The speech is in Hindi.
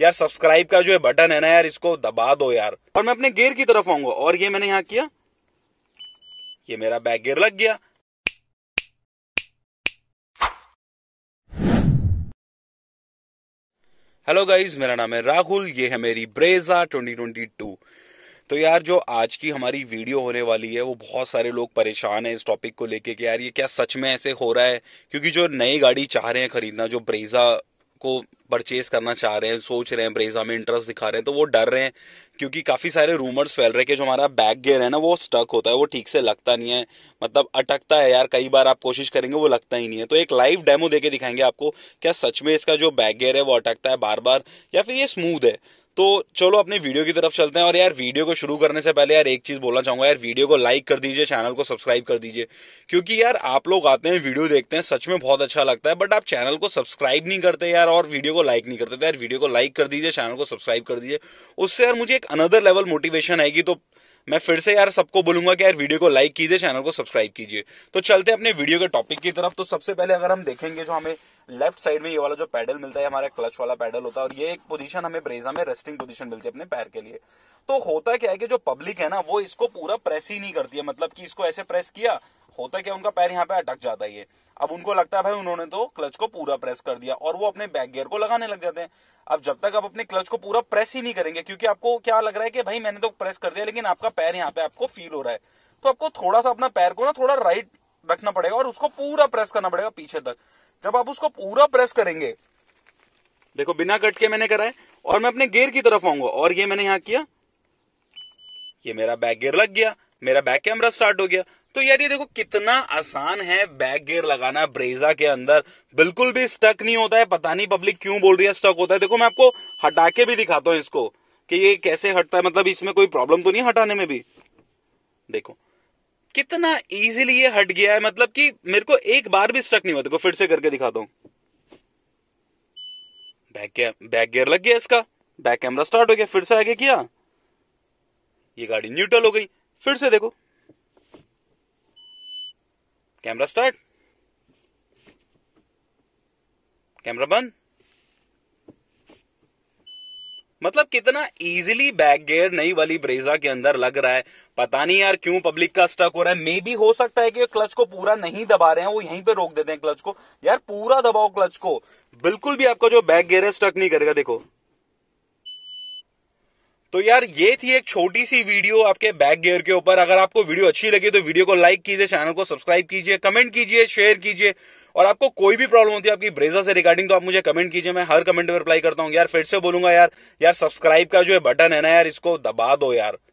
यार सब्सक्राइब का जो है बटन है ना यार इसको दबा दो यार और मैं अपने गेयर की तरफ आऊंगा और ये मैंने यहाँ किया ये मेरा बैक गेयर लग गया हेलो गाइज मेरा नाम है राहुल ये है मेरी ब्रेजा 2022 तो यार जो आज की हमारी वीडियो होने वाली है वो बहुत सारे लोग परेशान हैं इस टॉपिक को लेके कि यार ये क्या सच में ऐसे हो रहा है क्योंकि जो नई गाड़ी चाह रहे हैं खरीदना जो ब्रेजा को परचेज करना चाह रहे हैं सोच रहे हैं ब्रेजा में इंटरेस्ट दिखा रहे हैं तो वो डर रहे हैं क्योंकि काफ़ी सारे रूमर्स फैल रहे हैं कि जो हमारा बैक गेयर है ना वो स्टक होता है वो ठीक से लगता नहीं है मतलब अटकता है यार कई बार आप कोशिश करेंगे वो लगता ही नहीं है तो एक लाइव डेमो देके दिखाएंगे आपको क्या सच में इसका जो बैक गेयर है वो अटकता है बार बार या फिर ये स्मूथ है तो चलो अपने वीडियो की तरफ चलते हैं और यार वीडियो को शुरू करने से पहले यार एक चीज बोलना चाहूंगा यार वीडियो को लाइक कर दीजिए चैनल को सब्सक्राइब कर दीजिए क्योंकि यार आप लोग आते हैं वीडियो देखते हैं सच में बहुत अच्छा लगता है बट आप चैनल को सब्सक्राइब नहीं करते यार और वीडियो को लाइक नहीं करते तो यार वीडियो को लाइक कर दीजिए चैनल को सब्सक्राइब कर दीजिए उससे यार मुझे एक अनदर लेवल मोटिवेशन आएगी तो मैं फिर से यार सबको बोलूंगा कि यार वीडियो को लाइक कीजिए चैनल को सब्सक्राइब कीजिए तो चलते अपने वीडियो के टॉपिक की तरफ तो सबसे पहले अगर हम देखेंगे जो हमें लेफ्ट साइड में ये वाला जो पैडल मिलता है हमारा क्लच वाला पैडल होता है और ये एक पोजीशन हमें ब्रेजा में रेस्टिंग पोजीशन मिलती है अपने पैर के लिए तो होता क्या है कि जो पब्लिक है ना वो इसको पूरा प्रेस ही नहीं करती है मतलब कि इसको ऐसे प्रेस किया होता क्या उनका पैर यहाँ पे अटक जाता है ये अब उनको लगता है भाई उन्होंने तो क्लच को पूरा प्रेस कर दिया और वो अपने बैक गियर को लगाने लग जाते हैं अब जब तक आप अपने क्लच को पूरा प्रेस ही नहीं करेंगे क्योंकि आपको क्या लग रहा है कि भाई मैंने तो प्रेस कर दिया लेकिन आपका पैर यहाँ पे आपको फील हो रहा है तो आपको थोड़ा सा अपना पैर को ना थोड़ा राइट रखना पड़ेगा और उसको पूरा प्रेस करना पड़ेगा पीछे तक जब आप उसको पूरा प्रेस करेंगे देखो बिना कट के मैंने करा है और मैं अपने गेयर की तरफ आऊंगा और ये मैंने यहाँ किया ये मेरा बैक गियर लग गया मेरा बैक कैमरा स्टार्ट हो गया तो यार ये देखो कितना आसान है बैक गियर लगाना ब्रेजा के अंदर बिल्कुल भी स्टक नहीं होता है पता नहीं पब्लिक क्यों बोल रही है स्टक होता है देखो मैं आपको हटा के भी दिखाता हूँ इसको कि ये कैसे हटता है मतलब इसमें कोई प्रॉब्लम तो नहीं हटाने में भी देखो कितना इजीली ये हट गया है मतलब कि मेरे को एक बार भी स्टक नहीं हुआ देखो फिर से करके दिखाता हूं बैक बैक गियर लग गया इसका बैक कैमरा स्टार्ट हो गया फिर से आगे किया ये गाड़ी न्यूट्रल हो गई फिर से देखो कैमरा स्टार्ट कैमरा बंद मतलब कितना इजीली बैक गेयर नई वाली ब्रेजा के अंदर लग रहा है पता नहीं यार क्यों पब्लिक का स्टक हो रहा है मे भी हो सकता है कि क्लच को पूरा नहीं दबा रहे हैं वो यहीं पे रोक देते हैं क्लच को यार पूरा दबाओ क्लच को बिल्कुल भी आपका जो बैक गेयर है स्टक नहीं करेगा देखो तो यार ये थी एक छोटी सी वीडियो आपके बैक गियर के ऊपर अगर आपको वीडियो अच्छी लगी तो वीडियो को लाइक कीजिए चैनल को सब्सक्राइब कीजिए कमेंट कीजिए शेयर कीजिए और आपको कोई भी प्रॉब्लम होती है आपकी ब्रेजर से रिगार्डिंग तो आप मुझे कमेंट कीजिए मैं हर कमेंट पर रिप्लाई करता हूँ यार फिर से बोलूंगा यार यार सब्सक्राइब का जो है बटन है ना यार इसको दबा दो यार